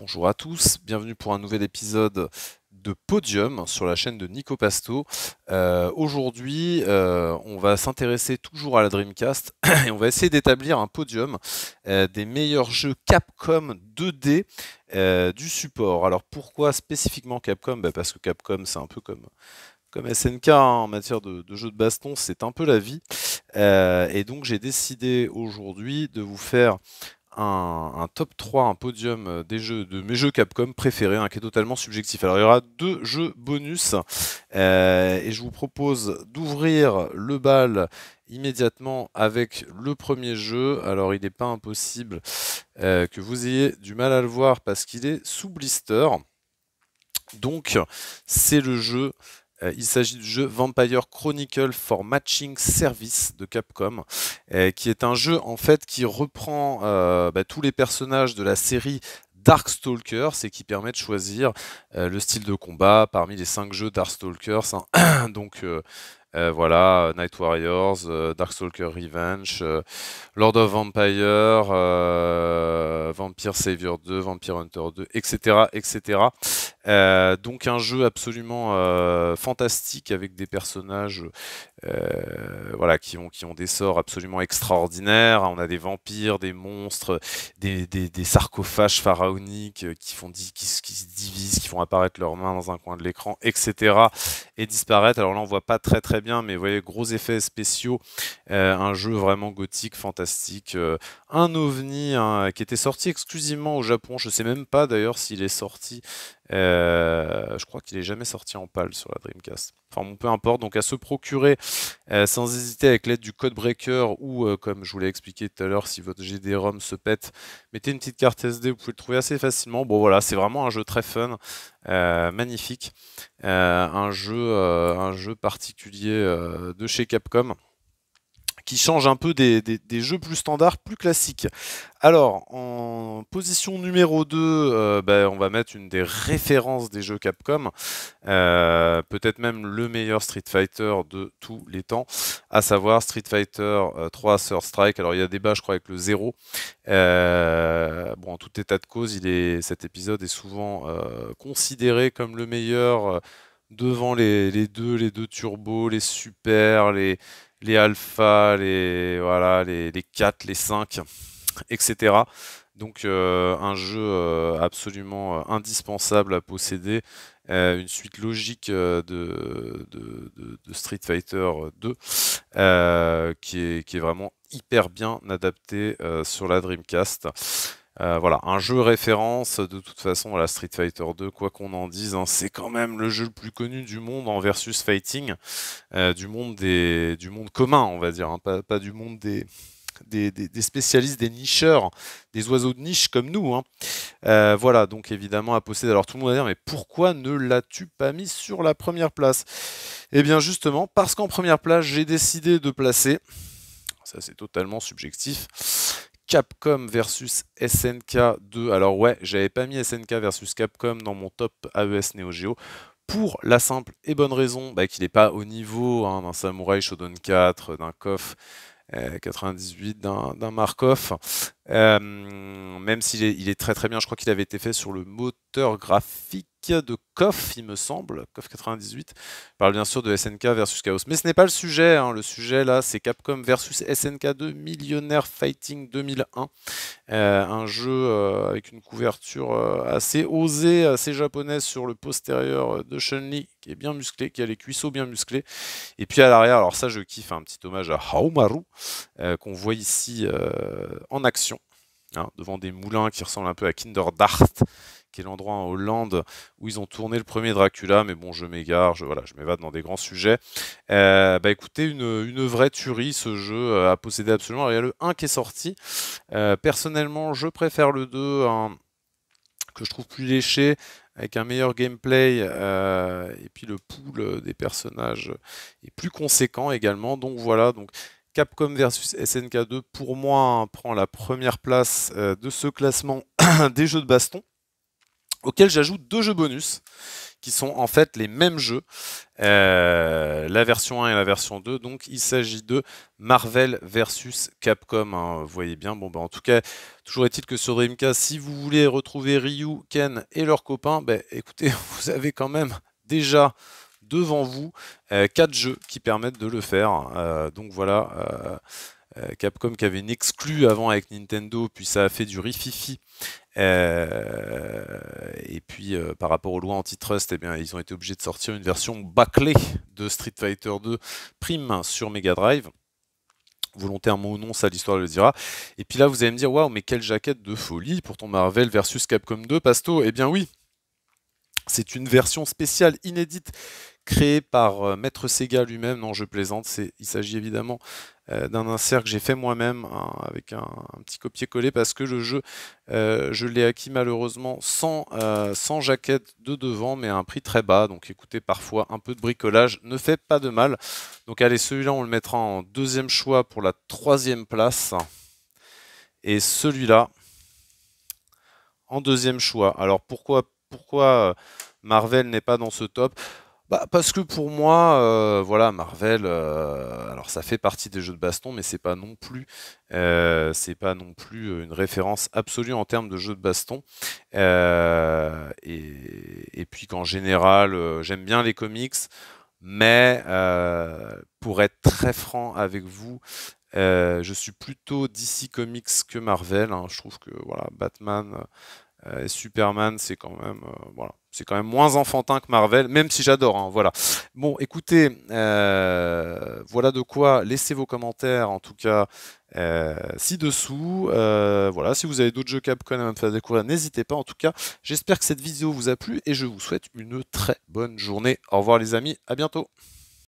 Bonjour à tous, bienvenue pour un nouvel épisode de Podium sur la chaîne de Nico Pasto. Euh, aujourd'hui, euh, on va s'intéresser toujours à la Dreamcast et on va essayer d'établir un podium euh, des meilleurs jeux Capcom 2D du support. Alors pourquoi spécifiquement Capcom bah, Parce que Capcom, c'est un peu comme, comme SNK hein, en matière de, jeux de baston, c'est un peu la vie. et donc j'ai décidé aujourd'hui de vous faire un, top 3, un podium euh, des jeux de mes jeux Capcom préférés, hein, qui est totalement subjectif. Alors il y aura deux jeux bonus euh, et je vous propose d'ouvrir le bal immédiatement avec le premier jeu. Alors il n'est pas impossible euh, que vous ayez du mal à le voir parce qu'il est sous blister. Donc c'est le jeu euh, il s'agit du jeu Vampire Chronicle for Matching Service de Capcom, euh, qui est un jeu en fait qui reprend euh, bah, tous les personnages de la série Darkstalkers et qui permet de choisir le style de combat parmi les 5 jeux Darkstalkers. Hein. Donc voilà, Night Warriors, Darkstalker Revenge, Lord of Vampire, Vampire Savior 2, Vampire Hunter 2, etc. etc. Euh, donc un jeu absolument euh, fantastique avec des personnages euh, voilà, qui, ont, qui ont des sorts absolument extraordinaires. On a des vampires, des monstres, des, sarcophages pharaoniques qui, font, qui, se divisent, qui font apparaître leurs mains dans un coin de l'écran, etc. et disparaître. Alors là on voit pas très très bien, mais vous voyez, gros effets spéciaux, un jeu vraiment gothique, fantastique, un ovni hein, qui était sorti exclusivement au Japon. Je sais même pas d'ailleurs s'il est sorti euh, je crois qu'il est jamais sorti en PAL sur la Dreamcast. Enfin bon, peu importe. Donc à se procurer euh, sans hésiter avec l'aide du code breaker ou euh, comme je vous l'ai expliqué tout à l'heure, si votre GD-ROM se pète, mettez une petite carte SD, vous pouvez le trouver assez facilement. Bon voilà, c'est vraiment un jeu très fun, magnifique, un jeu, un jeu particulier de chez Capcom qui change un peu des, jeux plus standards, plus classiques. Alors, en position numéro 2, euh, ben, on va mettre une des références des jeux Capcom, euh, peut-être même le meilleur Street Fighter de tous les temps, à savoir Street Fighter 3 euh, Third Strike. Alors, il y a débat, je crois, avec le 0. bon, en tout état de cause, il est, cet épisode est souvent considéré comme le meilleur devant les, les, deux, les deux turbos, les super, les, les Alpha, les, voilà, les, les 4, les 5, etc. Donc euh, un jeu euh, absolument euh, indispensable à posséder, une suite logique de, de, Street Fighter 2 qui est, qui, est, vraiment hyper bien adaptée sur la Dreamcast. Euh, voilà, un jeu référence de toute façon à la Street Fighter 2, quoi qu'on en dise, hein, c'est quand même le jeu le plus connu du monde en versus fighting, euh, du monde des, du monde commun, on va dire, hein, pas, du monde des, des, des, spécialistes, des nicheurs, des oiseaux de niche comme nous. Hein. Euh, voilà, donc évidemment à posséder. Alors tout le monde va dire, mais pourquoi ne l'as-tu pas mis sur la première place Eh bien justement, parce qu'en première place, j'ai décidé de placer, ça c'est totalement subjectif, Capcom versus SNK 2. Alors ouais, j'avais pas mis SNK versus Capcom dans mon top AES Neo Geo pour la simple et bonne raison bah, qu'il n'est pas au niveau hein, d'un Samurai Shodown 4, d'un KOF 98, euh, d'un Markov. Euh, même s'il est, il est, très très bien, je crois qu'il avait été fait sur le moteur graphique de KOF, il me semble, KOF 98. Je parle bien sûr de SNK versus Chaos. Mais ce n'est pas le sujet, hein. le sujet là, c'est Capcom versus SNK 2 Millionaire Fighting 2001. Euh, un jeu euh, avec une couverture assez osée, assez japonaise sur le postérieur de Chun-Li, qui est bien musclé, qui a les cuisseaux bien musclés. Et puis à l'arrière, alors ça je kiffe, un petit hommage à Haomaru, qu'on voit ici en action. Hein, devant des moulins qui ressemblent un peu à Kinderdart, qui est l'endroit en Hollande où ils ont tourné le premier Dracula, mais bon, je m'égare, je, voilà, je m'évade dans des grands sujets. Euh, bah écoutez, une, vraie tuerie ce jeu euh, à possédé absolument. il y a le 1 qui est sorti. Euh, personnellement, je préfère le 2, hein, que je trouve plus léché, avec un meilleur gameplay, et puis le pool des personnages est plus conséquent également. Donc voilà, donc Capcom versus SNK 2 pour moi prend la première place euh, de ce classement des jeux de baston auquel j'ajoute deux jeux bonus qui sont en fait les mêmes jeux, euh, la version 1 et la version 2. Donc il s'agit de Marvel versus Capcom, hein, vous voyez bien. Bon, bah, en tout cas, toujours est-il que sur Dreamcast, si vous voulez retrouver Ryu, Ken et leurs copains, ben écoutez, vous avez quand même déjà devant vous euh, quatre jeux qui permettent de le faire. Euh, donc voilà. Euh, Capcom qui avait une exclu avant avec Nintendo, puis ça a fait du rififi. et puis par rapport aux lois antitrust, eh bien, ils ont été obligés de sortir une version bâclée de Street Fighter 2 Prime sur Mega Drive. Volontairement ou non, ça l'histoire le dira. Et puis là, vous allez me dire, waouh, mais quelle jaquette de folie pour ton Marvel versus Capcom 2, Pasto Eh bien oui, c'est une version spéciale inédite créé par euh, Maître Sega lui-même. Non, je plaisante, il s'agit évidemment euh, d'un insert que j'ai fait moi-même hein, avec un, petit copier-coller parce que le jeu, euh, je l'ai acquis malheureusement sans, sans jaquette de devant, mais à un prix très bas. Donc écoutez, parfois un peu de bricolage ne fait pas de mal. Donc allez, celui-là, on le mettra en deuxième choix pour la troisième place. Et celui-là, en deuxième choix. Alors pourquoi, pourquoi Marvel n'est pas dans ce top bah, parce que pour moi, euh, voilà, Marvel, euh, alors ça fait partie des jeux de baston, mais c'est pas non plus, euh, c'est pas non plus une référence absolue en termes de jeux de baston. Et, puis qu'en général, j'aime bien les comics, mais pour être très franc avec vous, je suis plutôt DC Comics que Marvel. Hein. Je trouve que voilà, Batman. Euh, Superman, c'est quand même euh, voilà, c'est quand même moins enfantin que Marvel, même si j'adore. Hein, voilà. Bon, écoutez, euh, voilà de quoi. Laissez vos commentaires, en tout cas ci-dessous. voilà, si vous avez d'autres jeux Capcom à me faire découvrir, n'hésitez pas. En tout cas, j'espère que cette vidéo vous a plu et je vous souhaite une très bonne journée. Au revoir les amis, à bientôt.